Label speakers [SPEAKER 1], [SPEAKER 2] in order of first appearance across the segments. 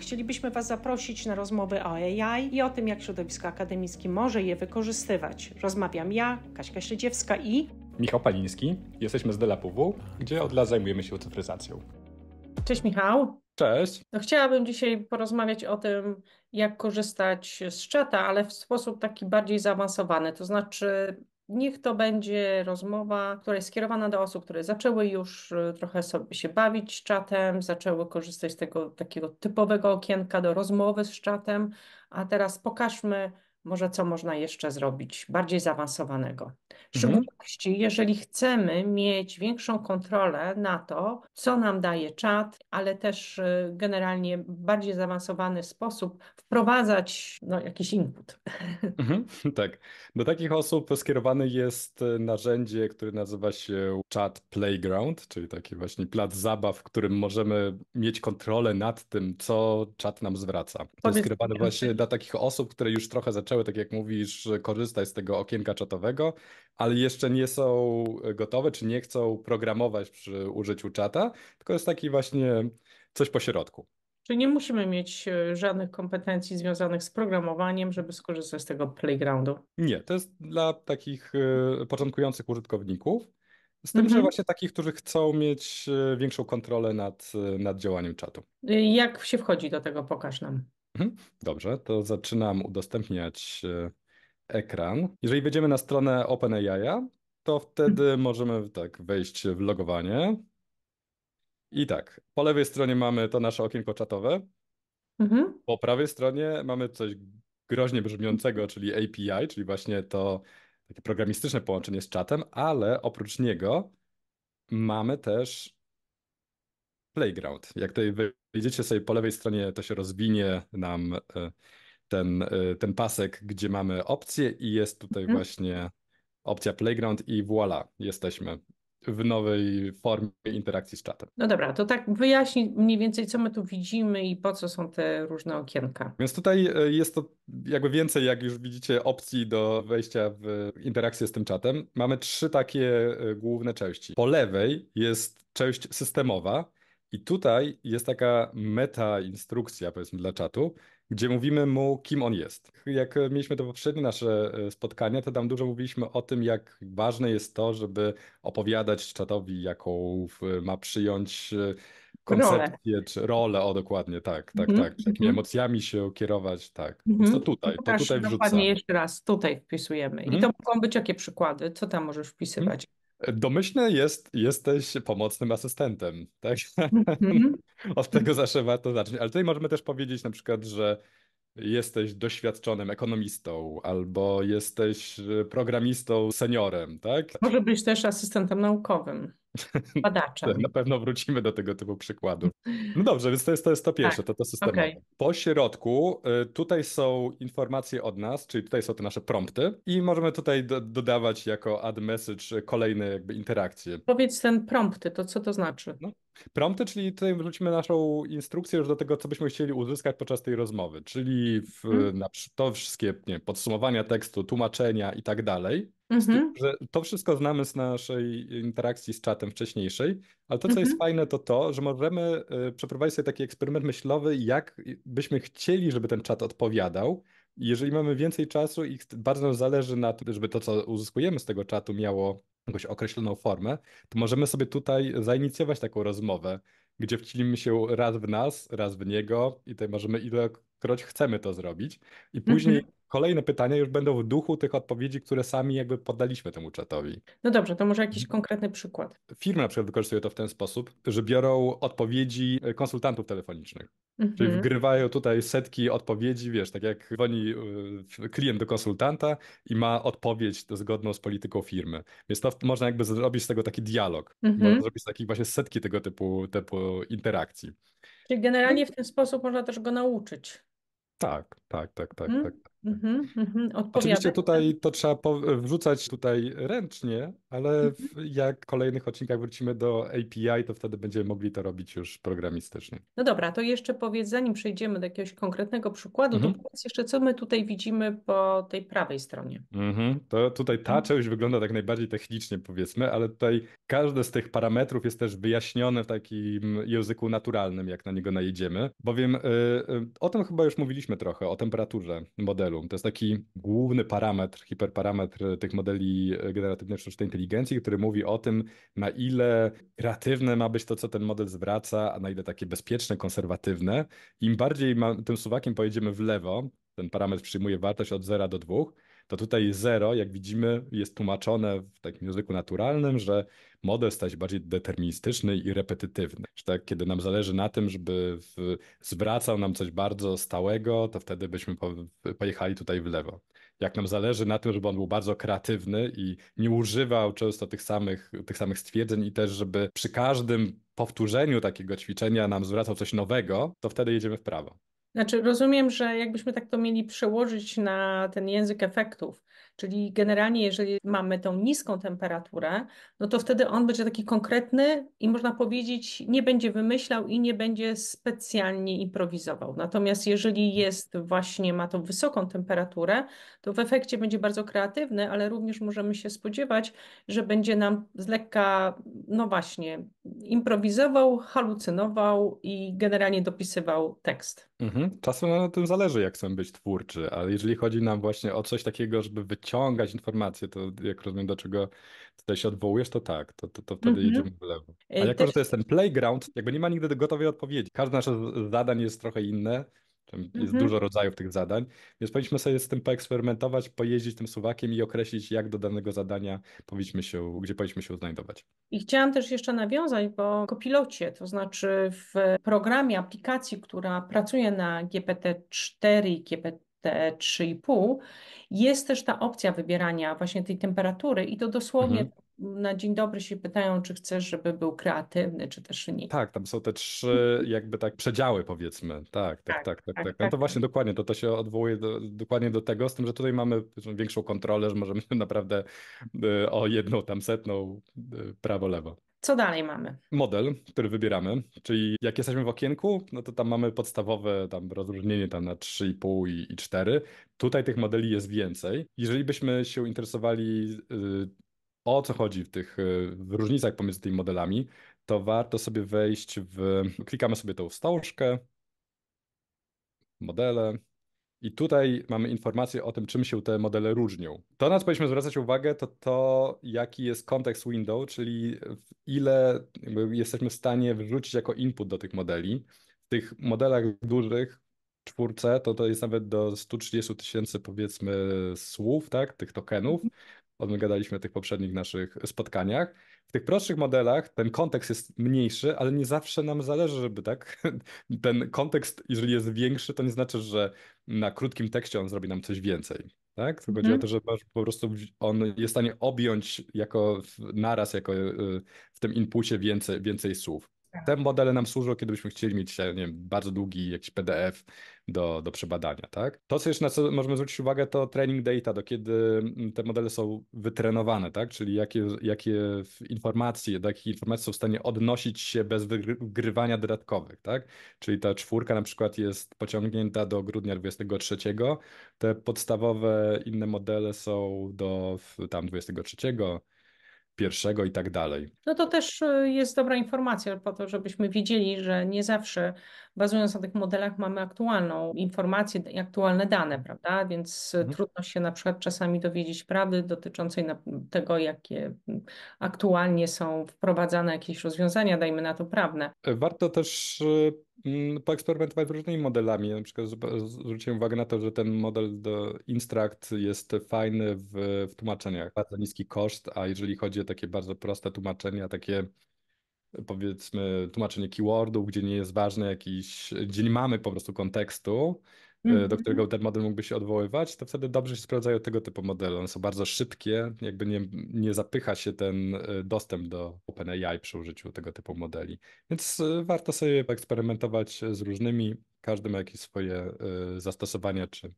[SPEAKER 1] chcielibyśmy Was zaprosić na rozmowy o AI e i o tym, jak środowisko akademickie może je wykorzystywać. Rozmawiam ja, Kaśka Śledziewska i
[SPEAKER 2] Michał Paliński. Jesteśmy z DelaPW, gdzie od lat zajmujemy się cyfryzacją.
[SPEAKER 1] Cześć Michał. Cześć. No, chciałabym dzisiaj porozmawiać o tym, jak korzystać z czata, ale w sposób taki bardziej zaawansowany. To znaczy, Niech to będzie rozmowa, która jest skierowana do osób, które zaczęły już y, trochę sobie się bawić czatem, zaczęły korzystać z tego takiego typowego okienka do rozmowy z czatem, a teraz pokażmy może co można jeszcze zrobić bardziej zaawansowanego. W mhm. szczególności, jeżeli chcemy mieć większą kontrolę na to, co nam daje czat, ale też y, generalnie bardziej zaawansowany sposób wprowadzać no, jakiś input.
[SPEAKER 2] Mhm, tak. Do takich osób skierowane jest y, narzędzie, które nazywa się Chat Playground, czyli taki właśnie plac zabaw, w którym możemy mieć kontrolę nad tym, co czat nam zwraca. To jest skierowane właśnie tak. dla takich osób, które już trochę zaczęły, tak jak mówisz, korzystać z tego okienka czatowego ale jeszcze nie są gotowe, czy nie chcą programować przy użyciu czata, tylko jest taki właśnie coś pośrodku.
[SPEAKER 1] Czyli nie musimy mieć e, żadnych kompetencji związanych z programowaniem, żeby skorzystać z tego playgroundu.
[SPEAKER 2] Nie, to jest dla takich e, początkujących użytkowników. Z tym, mhm. że właśnie takich, którzy chcą mieć e, większą kontrolę nad, nad działaniem czatu.
[SPEAKER 1] Jak się wchodzi do tego, pokaż nam.
[SPEAKER 2] Mhm. Dobrze, to zaczynam udostępniać ekran. Jeżeli wejdziemy na stronę OpenAI, to wtedy mhm. możemy tak wejść w logowanie. I tak, po lewej stronie mamy to nasze okienko czatowe. Mhm. Po prawej stronie mamy coś groźnie brzmiącego, czyli API, czyli właśnie to takie programistyczne połączenie z czatem, ale oprócz niego mamy też playground. Jak tutaj wejdziecie sobie po lewej stronie, to się rozwinie nam e, ten, y, ten pasek, gdzie mamy opcję i jest tutaj mhm. właśnie opcja Playground i voilà, jesteśmy w nowej formie interakcji z czatem. No dobra,
[SPEAKER 1] to tak wyjaśnij mniej więcej, co my tu widzimy i po co są te różne okienka.
[SPEAKER 2] Więc tutaj y, jest to jakby więcej, jak już widzicie, opcji do wejścia w interakcję z tym czatem. Mamy trzy takie y, główne części. Po lewej jest część systemowa i tutaj jest taka meta instrukcja, powiedzmy, dla czatu, gdzie mówimy mu, kim on jest. Jak e, mieliśmy to poprzednie nasze e, spotkanie, to tam dużo mówiliśmy o tym, jak ważne jest to, żeby opowiadać czatowi, jaką ma przyjąć e, koncepcję, rolę. czy rolę, o dokładnie, tak, tak, mm -hmm. tak, jakimi mhm. emocjami się kierować, tak. Mm -hmm. To tutaj, to tutaj wrzucamy. Dokładnie jeszcze
[SPEAKER 1] raz, tutaj wpisujemy. I to mhm. mogą być jakie przykłady, co tam możesz wpisywać? Mhm.
[SPEAKER 2] Domyślnie jest, jesteś pomocnym asystentem, tak? Mm-hmm. Od tego zawsze warto zacząć. Ale tutaj możemy też powiedzieć na przykład, że jesteś doświadczonym ekonomistą albo jesteś e, programistą seniorem, tak?
[SPEAKER 1] Może być też asystentem naukowym.
[SPEAKER 2] Badaczem. Na pewno wrócimy do tego typu przykładów. No dobrze, więc to jest to, jest to tak. pierwsze, tak. to to systemowe. Okay. Po środku y, tutaj są informacje od nas, czyli tutaj są te nasze prompty i możemy tutaj do, dodawać jako add message kolejne jakby interakcje.
[SPEAKER 1] Powiedz ten prompty, to co to znaczy? No.
[SPEAKER 2] Prompty, czyli tutaj wrzucimy naszą instrukcję już do tego, co byśmy chcieli uzyskać podczas tej rozmowy, czyli w, hmm. na, to wszystkie nie, podsumowania tekstu, tłumaczenia i tak dalej. Mhm. to wszystko znamy z naszej interakcji z czatem wcześniejszej, ale to, co mhm. jest fajne, to to, że możemy y, przeprowadzić sobie taki eksperyment myślowy, jak byśmy chcieli, żeby ten czat odpowiadał. Jeżeli mamy więcej czasu i bardzo nam zależy na tym, żeby to, co uzyskujemy z tego czatu, miało jakąś określoną formę, to możemy sobie tutaj zainicjować taką rozmowę, gdzie wcielimy się raz w nas, raz w niego i tutaj możemy ilekroć chcemy to zrobić. I później mhm kolejne pytania już będą w duchu tych odpowiedzi, które sami jakby poddaliśmy temu czatowi.
[SPEAKER 1] No dobrze, to może jakiś mhm. konkretny przykład.
[SPEAKER 2] Firma na przykład wykorzystuje to w ten sposób, że biorą odpowiedzi e, konsultantów telefonicznych. Mhm. Czyli wgrywają tutaj setki odpowiedzi, wiesz, tak jak dzwoni e, klient do konsultanta i ma odpowiedź zgodną z polityką firmy. Więc to można jakby zrobić z tego taki dialog. Mhm. Można zrobić takich właśnie setki tego typu, typu interakcji.
[SPEAKER 1] Czyli generalnie no w ten sposób można też go nauczyć.
[SPEAKER 2] Tak, tak, tak, tak, hmm? tak.
[SPEAKER 1] tak. Mhm, mhm, Oczywiście
[SPEAKER 2] tutaj to trzeba wrzucać tutaj ręcznie, ale mhm. jak w kolejnych odcinkach wrócimy do API, to wtedy będziemy mogli to robić już programistycznie.
[SPEAKER 1] No dobra, to jeszcze powiedz, zanim przejdziemy do jakiegoś konkretnego przykładu, to powiedz jeszcze, co my tutaj widzimy po tej prawej stronie.
[SPEAKER 2] To tutaj ta część wygląda tak najbardziej technicznie powiedzmy, ale tutaj każde z tych parametrów jest też wyjaśnione w takim języku naturalnym, jak na niego najedziemy, bowiem yy, o tym chyba już mówiliśmy trochę, o temperaturze modelu modelu. To jest taki główny parametr, hiperparametr tych modeli e, generatywnej sztucznej inteligencji, który mówi o tym, na ile kreatywne ma być to, co ten model zwraca, a na ile takie bezpieczne, konserwatywne. Im bardziej ma, tym suwakiem pojedziemy w lewo, ten parametr przyjmuje wartość od 0 do 2, to tutaj zero, jak widzimy, jest tłumaczone w takim języku naturalnym, że model się bardziej deterministyczny i repetytywny. Że tak, kiedy nam zależy na tym, żeby w, zwracał nam coś bardzo stałego, to wtedy byśmy po, pojechali tutaj w lewo. Jak nam zależy na tym, żeby on był bardzo kreatywny i nie używał często tych samych, tych samych stwierdzeń i też, żeby przy każdym powtórzeniu takiego ćwiczenia nam zwracał coś nowego, to wtedy jedziemy w prawo.
[SPEAKER 1] Znaczy, rozumiem, że jakbyśmy tak to mieli przełożyć na ten język efektów, czyli generalnie, jeżeli mamy tą niską temperaturę, no to wtedy on będzie taki konkretny i można powiedzieć, nie będzie wymyślał i nie będzie specjalnie improwizował. Natomiast jeżeli jest właśnie, ma tą wysoką temperaturę, to w efekcie będzie bardzo kreatywny, ale również możemy się spodziewać, że będzie nam z lekka, no właśnie, improwizował, halucynował i generalnie dopisywał tekst.
[SPEAKER 2] Mhm. Czasem na tym zależy, jak chcemy być twórczy, ale jeżeli chodzi nam właśnie o coś takiego, żeby wyciągać informacje, to jak rozumiem, do czego tutaj się odwołujesz, to tak, to, to, to wtedy mhm. jedziemy w lewo. A y, jako, Też... że to jest ten playground, jakby nie ma nigdy gotowej odpowiedzi. Każde nasze zadań jest trochę inne, tam mhm. jest dużo rodzajów tych zadań, więc powinniśmy sobie z tym poeksperymentować, pojeździć tym suwakiem i określić, jak do danego zadania powinniśmy się, gdzie powinniśmy się znajdować.
[SPEAKER 1] I chciałam też jeszcze nawiązać, bo kopilocie, to znaczy w programie aplikacji, która pracuje na GPT-4 i GPT te 3,5, jest też ta opcja wybierania właśnie tej temperatury i to dosłownie mhm na dzień dobry się pytają, czy chcesz, żeby był kreatywny, czy też nie.
[SPEAKER 2] Tak, tam są te trzy mhm. jakby tak przedziały powiedzmy. Tak, tak, tak, tak. tak, tak, tak. No tak, to właśnie dokładnie, to, to się odwołuje dokładnie do tego, z tym, że tutaj mamy większą kontrolę, że możemy naprawdę y, o jedną tam setną y, prawo, lewo.
[SPEAKER 1] Co dalej mamy?
[SPEAKER 2] Model, który wybieramy, czyli jak jesteśmy w okienku, no to tam mamy podstawowe tam rozróżnienie tam na 3,5 i, i 4. Tutaj tych modeli jest więcej. Jeżeli byśmy się interesowali y, o co chodzi w tych e, w różnicach pomiędzy tymi modelami, to warto sobie wejść w. No, klikamy sobie tą wstążkę, modele. I tutaj mamy informację o tym, czym się te modele różnią. To, na co powinniśmy zwracać uwagę, to to, jaki jest kontekst window, czyli ile jesteśmy w stanie wrzucić jako input do tych modeli. W tych modelach dużych, czwórce, to to jest nawet do 130 tysięcy, powiedzmy, słów, tak, tych tokenów o tym gadaliśmy w tych poprzednich naszych spotkaniach. W tych prostszych modelach ten kontekst jest mniejszy, ale nie zawsze nam zależy, żeby tak. Ten kontekst, jeżeli jest większy, to nie znaczy, że na krótkim tekście on zrobi nam coś więcej. Tak? To chodzi o mhm. to, że po prostu on jest w stanie objąć jako naraz, jako y, w tym impulsie więcej, więcej słów. Tak. te modele nam służą, kiedy byśmy chcieli mieć nie wiem, bardzo długi jakiś PDF do, do przebadania. Tak? To, co jeszcze na co możemy zwrócić uwagę, to training data, do kiedy mm, te modele są wytrenowane, tak? czyli jakie, jakie informacje, do jakich informacji są w stanie odnosić się bez wygrywania dodatkowych. Tak? Czyli ta czwórka na przykład jest pociągnięta do grudnia 23, te podstawowe inne modele są do tam 23, pierwszego i tak dalej.
[SPEAKER 1] No to też y, jest dobra informacja po to, żebyśmy wiedzieli, że nie zawsze bazując na tych modelach mamy aktualną informację i aktualne dane, prawda? Więc mhm. trudno się na przykład czasami dowiedzieć prawdy dotyczącej tego, jakie aktualnie są wprowadzane jakieś rozwiązania, dajmy na to prawne.
[SPEAKER 2] Warto też mm, poeksperymentować różnymi modelami. na przykład zwróciłem uwagę na to, że ten model do Instract jest fajny w, w tłumaczeniach. Bardzo niski koszt, a jeżeli chodzi o takie bardzo proste tłumaczenia, takie powiedzmy tłumaczenie keywordów, gdzie nie jest ważne jakiś, gdzie nie mamy po prostu kontekstu, mm -hmm. do mhm. którego ten model mógłby się odwoływać, to wtedy dobrze się sprawdzają tego typu modele. One są bardzo szybkie, jakby nie, nie zapycha się ten e, dostęp do OpenAI przy użyciu tego typu modeli. Więc e, warto sobie eksperymentować z różnymi, każdy ma jakieś swoje zastosowania czy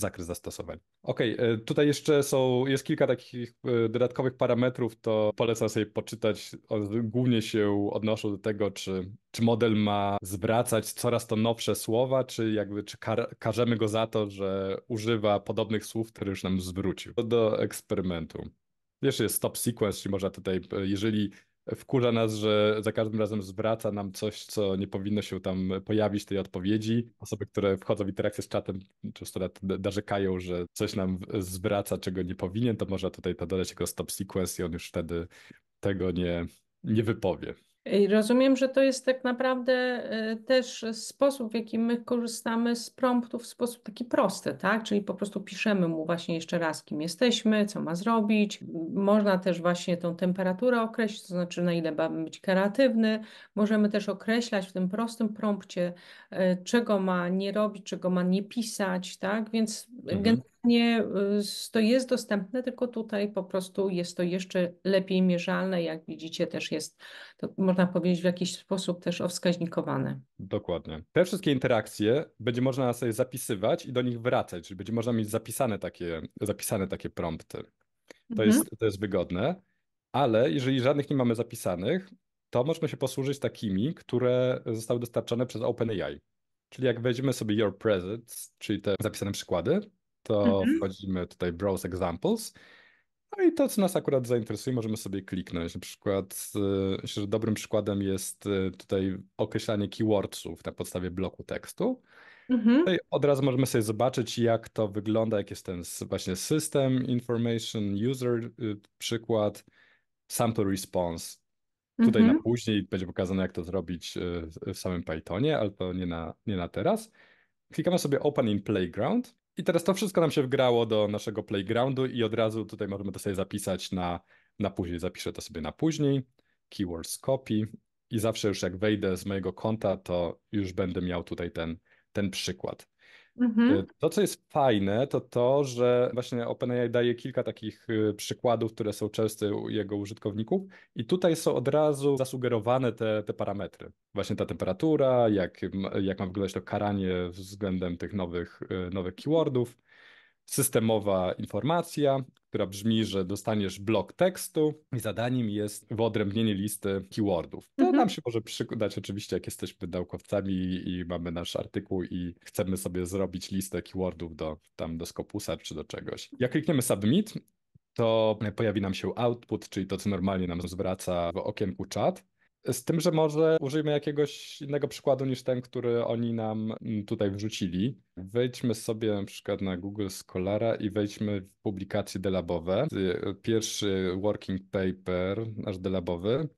[SPEAKER 2] zakres zastosowań. Okej, okay, e, tutaj jeszcze są, jest kilka takich e, dodatkowych parametrów, to polecam sobie poczytać, głównie się odnoszą do tego, czy, czy model ma zwracać coraz to nowsze słowa, czy jakby czy kar, karzemy go za to, że używa podobnych słów, które już nam zwrócił. Do eksperymentu. Jeszcze jest stop sequence, czyli można tutaj, e, jeżeli wkurza nas, że za każdym razem zwraca nam coś, co nie powinno się tam pojawić, tej odpowiedzi. Osoby, które wchodzą w interakcję z czatem, często narzekają, że coś nam zwraca, czego nie powinien, to można tutaj dodać jako stop sequence i on już wtedy tego nie, nie wypowie.
[SPEAKER 1] Rozumiem, że to jest tak naprawdę e, też sposób, w jaki my korzystamy z promptów w sposób taki prosty, tak? Czyli po prostu piszemy mu właśnie jeszcze raz, kim jesteśmy, co ma zrobić. Można też właśnie tą temperaturę określić, to znaczy na ile mamy być kreatywny. Możemy też określać w tym prostym prompcie, e, czego ma nie robić, czego ma nie pisać, tak? Więc mhm nie, y, to jest dostępne, tylko tutaj po prostu jest to jeszcze lepiej mierzalne. Jak widzicie, też jest to, można powiedzieć, w jakiś sposób też owskaźnikowane.
[SPEAKER 2] Dokładnie. Te wszystkie interakcje będzie można sobie zapisywać i do nich wracać, czyli będzie można mieć zapisane takie, zapisane takie prompty. To, mhm. jest, to jest wygodne, ale jeżeli żadnych nie mamy zapisanych, to możemy się posłużyć takimi, które zostały dostarczone przez OpenAI. Czyli jak weźmiemy sobie Your Presence, czyli te zapisane przykłady, to mhm. wchodzimy tutaj Browse Examples. No i to, co nas akurat zainteresuje, możemy sobie kliknąć. Na przykład, y, myślę, że dobrym przykładem jest y, tutaj określanie keywordsów na podstawie bloku tekstu. Mhm. Tutaj no od razu możemy sobie zobaczyć, jak to wygląda, jak jest ten właśnie system information, user y, przykład, sample response. Tutaj mhm. na później będzie pokazane, jak to zrobić w samym Pythonie, albo nie na, nie na teraz. Klikamy sobie Open in Playground. I teraz to wszystko nam się wgrało do naszego playgroundu i od razu tutaj możemy to sobie zapisać na, na później. Zapiszę to sobie na później. Keywords copy. I zawsze już jak wejdę z mojego konta, to już będę miał tutaj ten, ten przykład. Mhm. Y, to, co jest fajne, to to, że właśnie OpenAI daje kilka takich y, przykładów, które są częste u jego użytkowników, i tutaj są od razu zasugerowane te, te parametry. Właśnie ta temperatura, jak, jak ma wyglądać to karanie względem tych nowych, y, nowych keywordów systemowa informacja, która brzmi, że dostaniesz blok tekstu i zadaniem jest wyodrębnienie listy keywordów. To mhm. nam się może przydać oczywiście, jak jesteśmy naukowcami i mamy nasz artykuł i chcemy sobie zrobić listę keywordów do, tam do Scopusa czy do czegoś. Jak klikniemy submit, to pojawi nam się output, czyli to, co normalnie nam zwraca w okienku czat. Z tym, że może użyjmy jakiegoś innego przykładu niż ten, który oni nam mm, tutaj wrzucili. Wejdźmy sobie na przykład na Google Scholara i wejdźmy w publikacje delabowe. Pierwszy working paper, nasz delabowy.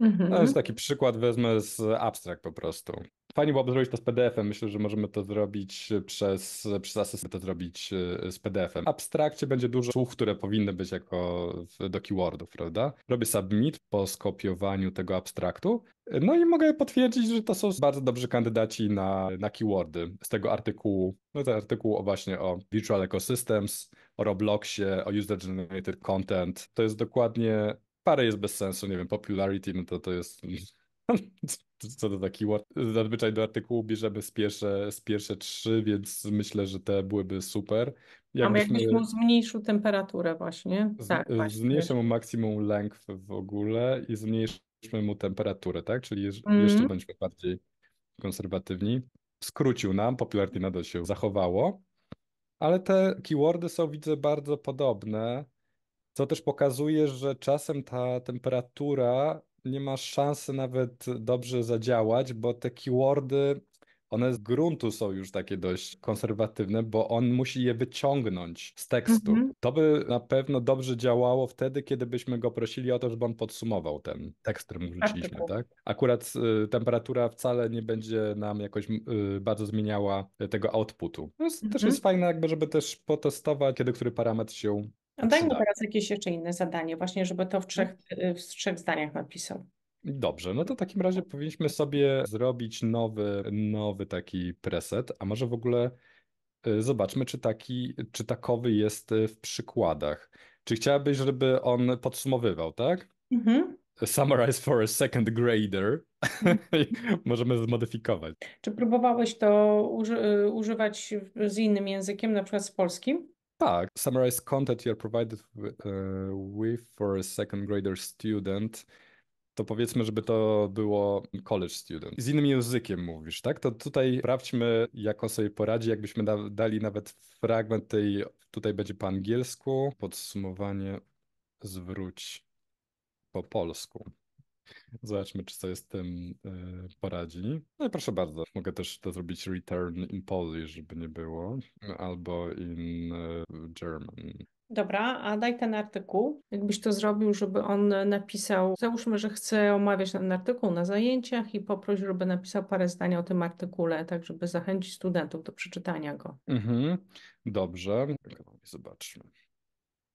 [SPEAKER 2] Mhm. No jest taki przykład, wezmę z abstrakt po prostu. Fajnie byłoby zrobić to z PDF-em. Myślę, że możemy to zrobić e, przez, e, przez asystę, to zrobić e, z PDF-em. W abstrakcie będzie dużo słów, które powinny być jako do keywordów, prawda? Robię submit po skopiowaniu tego abstraktu. No i mogę potwierdzić, że to są bardzo dobrzy kandydaci na, na keywordy z tego artykułu. No to artykuł o właśnie o Virtual Ecosystems, o Robloxie, o User Generated Content. To jest dokładnie, parę jest bez sensu, nie wiem, popularity, no to to jest co do taki zazwyczaj do artykułu bierzemy z pierwsze, z pierwsze trzy, więc myślę, że te byłyby super. Jakbyśmy, A jakbyś mu
[SPEAKER 1] zmniejszył temperaturę właśnie. Z, tak, e,
[SPEAKER 2] Zmniejszę mu maksimum length w ogóle i zmniejszymy mu temperaturę, tak? Czyli mm. jeszcze będziemy bardziej konserwatywni. Skrócił nam, popularnie nadal się zachowało, ale te keywordy są widzę bardzo podobne, co też pokazuje, że czasem ta temperatura nie masz szansy nawet dobrze zadziałać, bo te keywordy, one z gruntu są już takie dość konserwatywne, bo on musi je wyciągnąć z tekstu. Mhm. To by na pewno dobrze działało wtedy, kiedy byśmy go prosili o to, żeby on podsumował ten tekst, który mu tak, tak? Akurat y, temperatura wcale nie będzie nam jakoś y, bardzo zmieniała tego outputu. To no, też jest mhm. fajne, jakby, żeby też potestować, kiedy który parametr się
[SPEAKER 1] a daj mu teraz jakieś jeszcze inne zadanie, właśnie, żeby to w no. trzech, y, w trzech zdaniach napisał.
[SPEAKER 2] Dobrze, no to w takim razie powinniśmy sobie zrobić nowy, nowy taki preset, a może w ogóle y, zobaczmy, czy taki, czy takowy jest y, w przykładach. Czy chciałabyś, żeby on podsumowywał, tak? Mhm. Summarize for a second grader. Mhm. Możemy zmodyfikować.
[SPEAKER 1] Czy próbowałeś to uży używać z innym językiem, na przykład z polskim?
[SPEAKER 2] Tak, summarize content you're provided e, with for a second grader student to powiedzmy, żeby to było college student. Z innym językiem mówisz, tak? To tutaj sprawdźmy, jak on sobie poradzi, jakbyśmy da dali nawet fragment tej, tutaj będzie po angielsku, podsumowanie zwróć po polsku. Zobaczmy, czy sobie z tym e, poradzi. No i proszę bardzo, mogę też to zrobić return in Polish, żeby nie było, albo in e, German.
[SPEAKER 1] Dobra, a daj ten artykuł. Jakbyś to zrobił, żeby on napisał, załóżmy, że chce omawiać ten artykuł na zajęciach i poprosił, żeby napisał parę zdania o tym artykule, tak żeby zachęcić studentów do przeczytania go.
[SPEAKER 2] Mhm, dobrze. Zobaczmy.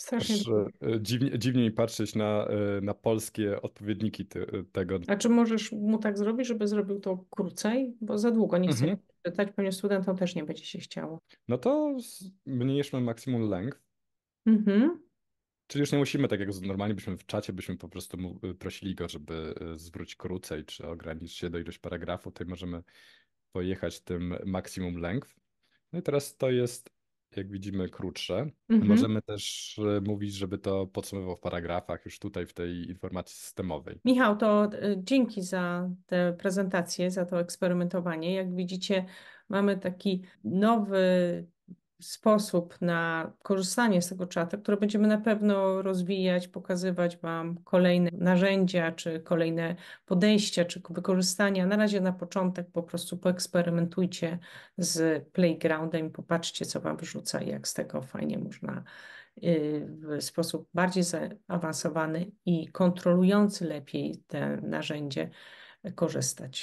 [SPEAKER 2] Strasznie. Też, e, dziwnie, dziwnie mi patrzeć na, e, na polskie odpowiedniki ty, e, tego. A czy
[SPEAKER 1] możesz mu tak zrobić, żeby zrobił to krócej? Bo za długo nie chcę mhm. czytać, ponieważ studentom też nie będzie się chciało.
[SPEAKER 2] No to zmniejszmy maksimum length. Mhm. Czyli już nie musimy, tak jak normalnie byśmy w czacie, byśmy po prostu mu, prosili go, żeby zwróć krócej, czy ograniczyć się do ilości paragrafu, tutaj możemy pojechać tym maksimum length. No i teraz to jest jak widzimy, krótsze. Mhm. Możemy też e, mówić, żeby to podsumował w paragrafach, już tutaj w tej informacji systemowej.
[SPEAKER 1] Michał, to e, dzięki za tę prezentację, za to eksperymentowanie. Jak widzicie, mamy taki nowy sposób na korzystanie z tego czata, które będziemy na pewno rozwijać, pokazywać Wam kolejne narzędzia, czy kolejne podejścia, czy wykorzystania. Na razie na początek po prostu poeksperymentujcie z playgroundem i popatrzcie, co Wam wyrzuca, jak z tego fajnie można y, w sposób bardziej zaawansowany i kontrolujący lepiej te narzędzie korzystać.